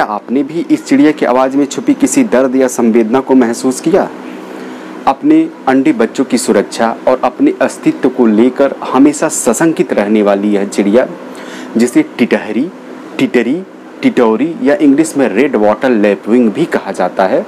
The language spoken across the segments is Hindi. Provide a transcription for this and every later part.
क्या आपने भी इस चिड़िया की आवाज़ में छुपी किसी दर्द या संवेदना को महसूस किया अपने अंडे बच्चों की सुरक्षा और अपने अस्तित्व को लेकर हमेशा सशंकित रहने वाली यह चिड़िया जिसे टिटहरी टिटरी टिटोरी या इंग्लिश में रेड वाटर लेपविंग भी कहा जाता है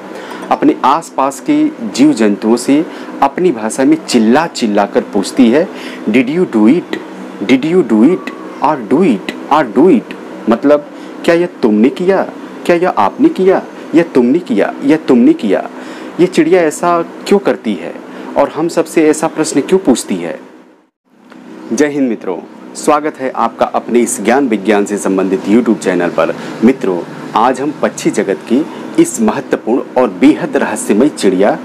अपने आसपास के जीव जंतुओं से अपनी भाषा में चिल्ला चिल्ला कर पूछती है did you do it did you do it are do it are do it मतलब क्या यह तुमने किया क्या यह आपने किया यह तुमने किया यह तुमने किया ये चिड़िया ऐसा क्यों करती है और हम सबसे ऐसा प्रश्न क्यों पूछती है जय हिंद मित्रों स्वागत है आपका अपने इस ज्ञान विज्ञान से संबंधित YouTube चैनल पर मित्रों आज हम पक्षी जगत की इस महत्वपूर्ण और बेहद रहस्यमय चिड़िया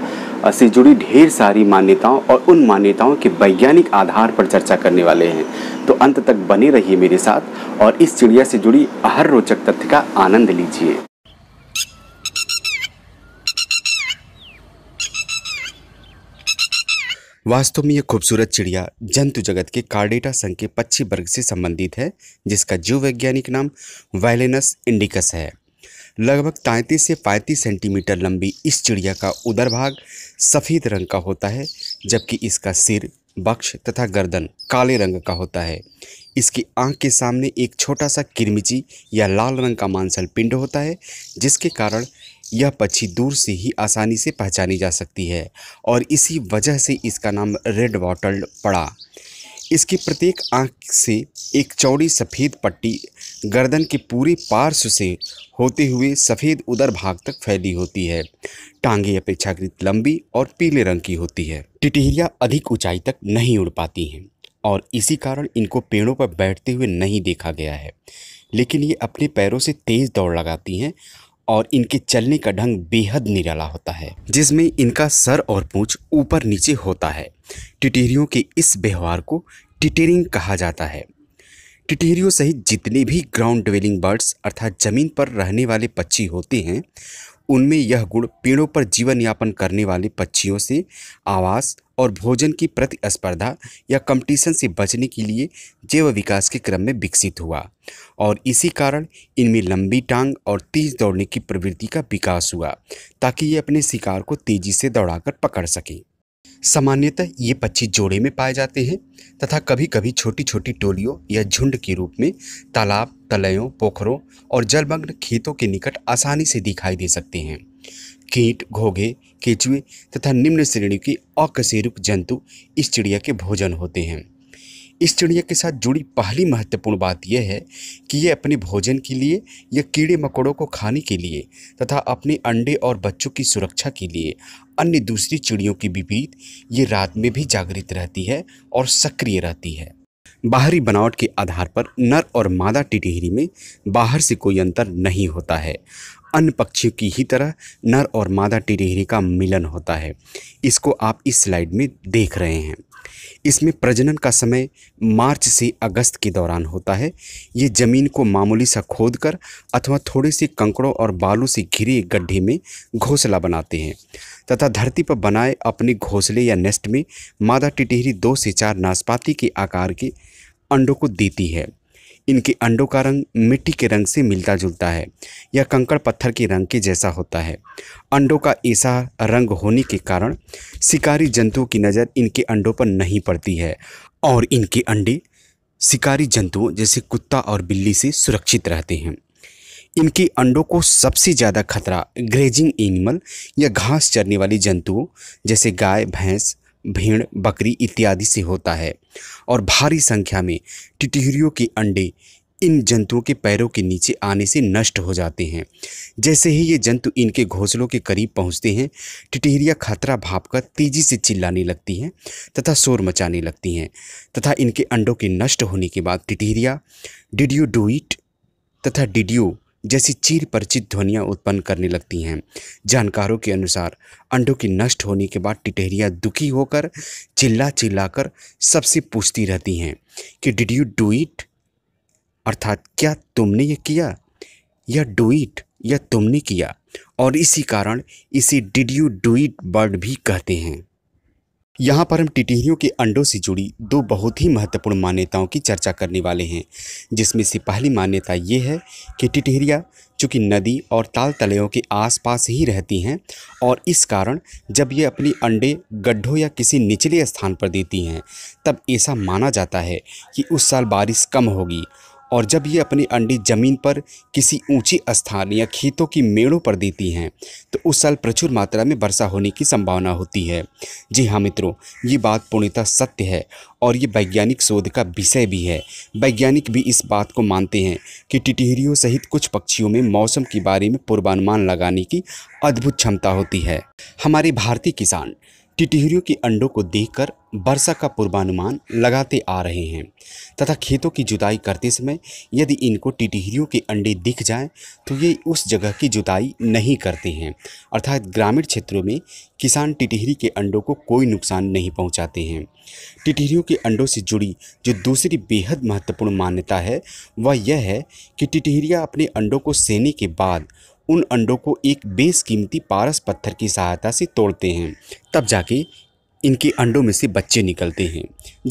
से जुड़ी ढेर सारी मान्यताओं और उन मान्यताओं के वैज्ञानिक आधार पर चर्चा करने वाले हैं तो अंत तक बने रहिए मेरे साथ और इस चिड़िया से जुड़ी हर रोचक तथ्य का आनंद लीजिए वास्तव में यह खूबसूरत चिड़िया जंतु जगत के कार्डेटा संघ के पक्षी वर्ग से संबंधित है जिसका जीव वैज्ञानिक नाम वायलेनस इंडिकस है लगभग तैंतीस से पैंतीस सेंटीमीटर लंबी इस चिड़िया का उदर भाग सफ़ेद रंग का होता है जबकि इसका सिर बक्ष तथा गर्दन काले रंग का होता है इसकी आंख के सामने एक छोटा सा किरमिची या लाल रंग का मांसल पिंड होता है जिसके कारण यह पक्षी दूर से ही आसानी से पहचानी जा सकती है और इसी वजह से इसका नाम रेड बॉटल्ड पड़ा इसके प्रत्येक आंख से एक चौड़ी सफ़ेद पट्टी गर्दन के पूरे पार्श्व से होते हुए सफ़ेद उदर भाग तक फैली होती है टांगे अपेक्षाकृत लंबी और पीले रंग की होती है टिटहिया अधिक ऊंचाई तक नहीं उड़ पाती हैं और इसी कारण इनको पेड़ों पर बैठते हुए नहीं देखा गया है लेकिन ये अपने पैरों से तेज़ दौड़ लगाती हैं और इनके चलने का ढंग बेहद निराला होता है जिसमें इनका सर और पूंछ ऊपर नीचे होता है टिटेरियों के इस व्यवहार को टिटेरिंग कहा जाता है टिटेरियों सहित जितने भी ग्राउंड ड्वेलिंग बर्ड्स अर्थात ज़मीन पर रहने वाले पक्षी होते हैं उनमें यह गुण पेड़ों पर जीवन यापन करने वाले पक्षियों से आवास और भोजन की प्रतिस्पर्धा या कंपटीशन से बचने के लिए जैव विकास के क्रम में विकसित हुआ और इसी कारण इनमें लंबी टांग और तेज दौड़ने की प्रवृत्ति का विकास हुआ ताकि ये अपने शिकार को तेजी से दौड़ाकर पकड़ सकें सामान्यतः ये पक्षी जोड़े में पाए जाते हैं तथा कभी कभी छोटी छोटी टोलियों या झुंड के रूप में तालाब तलयों पोखरों और जलमग्न खेतों के निकट आसानी से दिखाई दे सकते हैं कीट घोघे केचुए तथा निम्न श्रेणी के अकशेरुक जंतु इस चिड़िया के भोजन होते हैं इस चिड़िया के साथ जुड़ी पहली महत्वपूर्ण बात यह है कि ये अपने भोजन के लिए या कीड़े मकोड़ों को खाने के लिए तथा अपने अंडे और बच्चों की सुरक्षा के लिए अन्य दूसरी चिड़ियों के विपरीत ये रात में भी जागृत रहती है और सक्रिय रहती है बाहरी बनावट के आधार पर नर और मादा टिटिहरी में बाहर से कोई अंतर नहीं होता है अन्य पक्षियों की ही तरह नर और मादा टिटिहरी का मिलन होता है इसको आप इस स्लाइड में देख रहे हैं इसमें प्रजनन का समय मार्च से अगस्त के दौरान होता है ये ज़मीन को मामूली सा खोद कर अथवा थोड़े से कंकड़ों और बालू से घिरे गड्ढे में घोंसला बनाते हैं तथा धरती पर बनाए अपने घोंसले या नेस्ट में मादा टिटहरी दो से चार नाशपाती के आकार के अंडों को देती है इनके अंडों का रंग मिट्टी के रंग से मिलता जुलता है या कंकड़ पत्थर के रंग के जैसा होता है अंडों का ऐसा रंग होने के कारण शिकारी जंतुओं की नज़र इनके अंडों पर नहीं पड़ती है और इनके अंडे शिकारी जंतुओं जैसे कुत्ता और बिल्ली से सुरक्षित रहते हैं इनके अंडों को सबसे ज़्यादा खतरा ग्रेजिंग एनिमल या घास चरने वाली जंतुओं जैसे गाय भैंस भेड़ बकरी इत्यादि से होता है और भारी संख्या में टिटहरियों के अंडे इन जंतुओं के पैरों के नीचे आने से नष्ट हो जाते हैं जैसे ही ये जंतु इनके घोंसलों के करीब पहुंचते हैं टिटहरिया खतरा भापकर तेजी से चिल्लाने लगती हैं तथा शोर मचाने लगती हैं तथा इनके अंडों के नष्ट होने के बाद टिटहरिया डिडियोडोइट तथा डिडियो जैसी चीर परिचित ध्वनियाँ उत्पन्न करने लगती हैं जानकारों के अनुसार अंडों की नष्ट होने के बाद टिटेरियाँ दुखी होकर चिल्ला चिल्लाकर सबसे पूछती रहती हैं कि डिड यू डू इट अर्थात क्या तुमने ये किया या डू इट या तुमने किया और इसी कारण इसे did you do it bird भी कहते हैं यहाँ पर हम टिटहियों के अंडों से जुड़ी दो बहुत ही महत्वपूर्ण मान्यताओं की चर्चा करने वाले हैं जिसमें से पहली मान्यता ये है कि टिटहरिया चूँकि नदी और ताल तलेयों के आसपास ही रहती हैं और इस कारण जब ये अपनी अंडे गड्ढों या किसी निचले स्थान पर देती हैं तब ऐसा माना जाता है कि उस साल बारिश कम होगी और जब ये अपनी अंडी जमीन पर किसी ऊंची स्थान या खेतों की मेड़ों पर देती हैं तो उस साल प्रचुर मात्रा में वर्षा होने की संभावना होती है जी हाँ मित्रों ये बात पूर्णतः सत्य है और ये वैज्ञानिक शोध का विषय भी है वैज्ञानिक भी इस बात को मानते हैं कि टिटिहरियों सहित कुछ पक्षियों में मौसम के बारे में पूर्वानुमान लगाने की अद्भुत क्षमता होती है हमारे भारतीय किसान टिटिहरियों के अंडों को देखकर वर्षा का पूर्वानुमान लगाते आ रहे हैं तथा खेतों की जुताई करते समय यदि इनको टिटिहरियों के अंडे दिख जाएं तो ये उस जगह की जुताई नहीं करते हैं अर्थात ग्रामीण क्षेत्रों में किसान टिटिहरी के अंडों को कोई नुकसान नहीं पहुंचाते हैं टिटिहरियों के अंडों से जुड़ी जो दूसरी बेहद महत्वपूर्ण मान्यता है वह यह है कि टिटिहरिया अपने अंडों को सेने के बाद उन अंडों को एक बेसकीमती पारस पत्थर की सहायता से तोड़ते हैं तब जाके इनके अंडों में से बच्चे निकलते हैं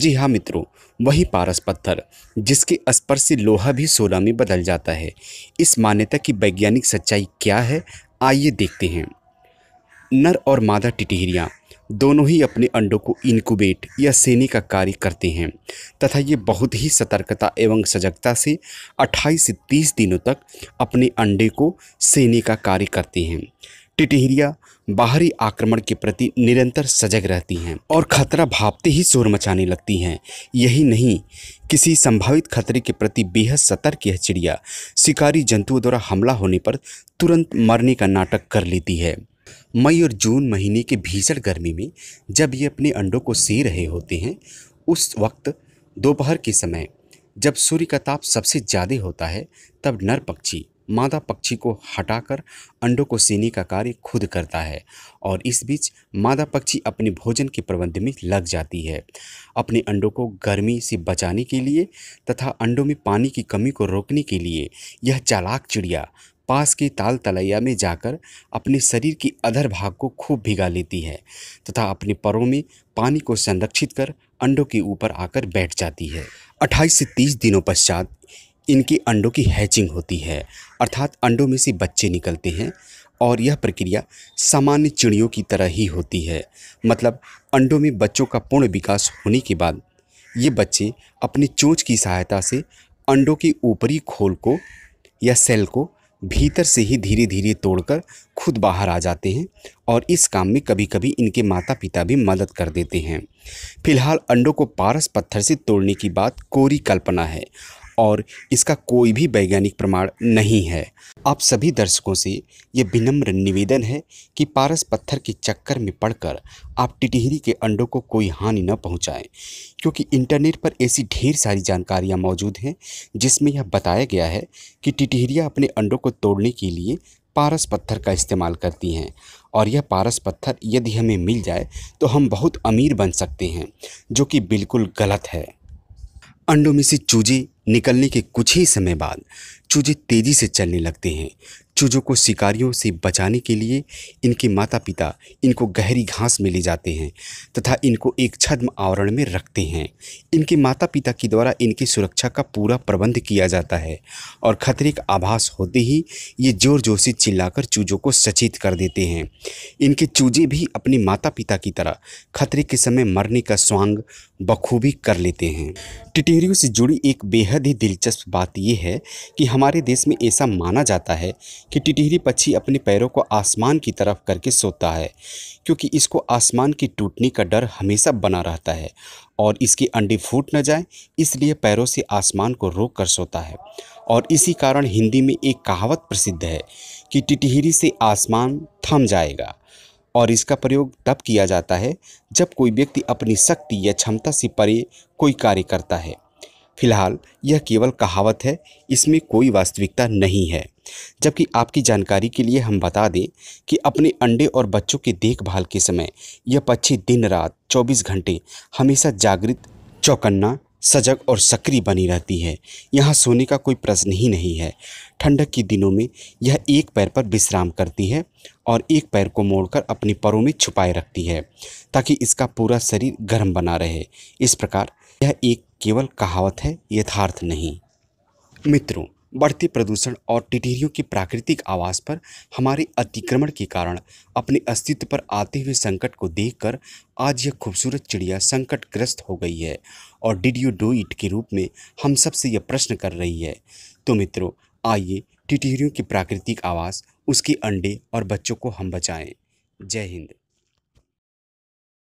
जी हाँ मित्रों वही पारस पत्थर जिसके स्पर्श से लोहा भी सोना में बदल जाता है इस मान्यता की वैज्ञानिक सच्चाई क्या है आइए देखते हैं नर और मादा टिटहरियाँ दोनों ही अपने अंडों को इनक्यूबेट या सेने का कार्य करते हैं तथा ये बहुत ही सतर्कता एवं सजगता से 28 से 30 दिनों तक अपने अंडे को सेने का कार्य करते हैं टिटहरिया बाहरी आक्रमण के प्रति निरंतर सजग रहती हैं और खतरा भापते ही शोर मचाने लगती हैं यही नहीं किसी संभावित खतरे के प्रति बेहद सतर्क यह चिड़िया शिकारी जंतुओं द्वारा हमला होने पर तुरंत मरने का नाटक कर लेती है मई और जून महीने की भीषण गर्मी में जब ये अपने अंडों को सी रहे होते हैं उस वक्त दोपहर के समय जब सूर्य का ताप सबसे ज़्यादा होता है तब नर पक्षी मादा पक्षी को हटाकर अंडों को सीने का कार्य खुद करता है और इस बीच मादा पक्षी अपने भोजन के प्रबंध में लग जाती है अपने अंडों को गर्मी से बचाने के लिए तथा अंडों में पानी की कमी को रोकने के लिए यह चालाक चिड़िया पास की ताल तलैया में जाकर अपने शरीर की अधर भाग को खूब भिगा लेती है तथा अपने परों में पानी को संरक्षित कर अंडों के ऊपर आकर बैठ जाती है 28 से 30 दिनों पश्चात इनके अंडों की हैचिंग होती है अर्थात अंडों में से बच्चे निकलते हैं और यह प्रक्रिया सामान्य चिड़ियों की तरह ही होती है मतलब अंडों में बच्चों का पूर्ण विकास होने के बाद ये बच्चे अपनी चोंच की सहायता से अंडों के ऊपरी खोल को या सेल को भीतर से ही धीरे धीरे तोड़कर खुद बाहर आ जाते हैं और इस काम में कभी कभी इनके माता पिता भी मदद कर देते हैं फिलहाल अंडों को पारस पत्थर से तोड़ने की बात कोरी कल्पना है और इसका कोई भी वैज्ञानिक प्रमाण नहीं है आप सभी दर्शकों से ये विनम्र निवेदन है कि पारस पत्थर के चक्कर में पड़कर आप टिटहरी के अंडों को कोई हानि न पहुंचाएं क्योंकि इंटरनेट पर ऐसी ढेर सारी जानकारियां मौजूद हैं जिसमें यह बताया गया है कि टिटहरिया अपने अंडों को तोड़ने के लिए पारस पत्थर का इस्तेमाल करती हैं और यह पारस पत्थर यदि हमें मिल जाए तो हम बहुत अमीर बन सकते हैं जो कि बिल्कुल गलत है अंडों में से चूजे निकलने के कुछ ही समय बाद चूजे तेज़ी से चलने लगते हैं चूजों को शिकारियों से बचाने के लिए इनके माता पिता इनको गहरी घास में ले जाते हैं तथा इनको एक छद्म आवरण में रखते हैं इनके माता पिता के द्वारा इनकी सुरक्षा का पूरा प्रबंध किया जाता है और खतरे का आभास होते ही ये ज़ोर ज़ोर से चिल्लाकर चूजों को सचेत कर देते हैं इनके चूजे भी अपने माता पिता की तरह खतरे के समय मरने का स्वांग बखूबी कर लेते हैं टिटेरियो से जुड़ी एक बेहद ही दिलचस्प बात यह है कि हमारे देश में ऐसा माना जाता है कि टिटेरी पक्षी अपने पैरों को आसमान की तरफ करके सोता है क्योंकि इसको आसमान की टूटने का डर हमेशा बना रहता है और इसके अंडे फूट न जाए इसलिए पैरों से आसमान को रोक कर सोता है और इसी कारण हिंदी में एक कहावत प्रसिद्ध है कि टिटहरी से आसमान थम जाएगा और इसका प्रयोग तब किया जाता है जब कोई व्यक्ति अपनी शक्ति या क्षमता से परे कोई कार्य करता है फिलहाल यह केवल कहावत है इसमें कोई वास्तविकता नहीं है जबकि आपकी जानकारी के लिए हम बता दें कि अपने अंडे और बच्चों की देखभाल के समय यह पक्षी दिन रात 24 घंटे हमेशा जागृत चौकन्ना सजग और सक्रिय बनी रहती है यहाँ सोने का कोई प्रश्न ही नहीं है ठंडक के दिनों में यह एक पैर पर विश्राम करती है और एक पैर को मोड़कर अपने परों में छुपाए रखती है ताकि इसका पूरा शरीर गर्म बना रहे इस प्रकार यह एक केवल कहावत है यथार्थ नहीं मित्रों बढ़ते प्रदूषण और टिटेरियों की प्राकृतिक आवास पर हमारे अतिक्रमण के कारण अपने अस्तित्व पर आते हुए संकट को देखकर आज यह खूबसूरत चिड़िया संकटग्रस्त हो गई है और डिड यू इट के रूप में हम सबसे यह प्रश्न कर रही है तो मित्रों आइए टिटेरियों की प्राकृतिक आवास उसके अंडे और बच्चों को हम बचाएँ जय हिंद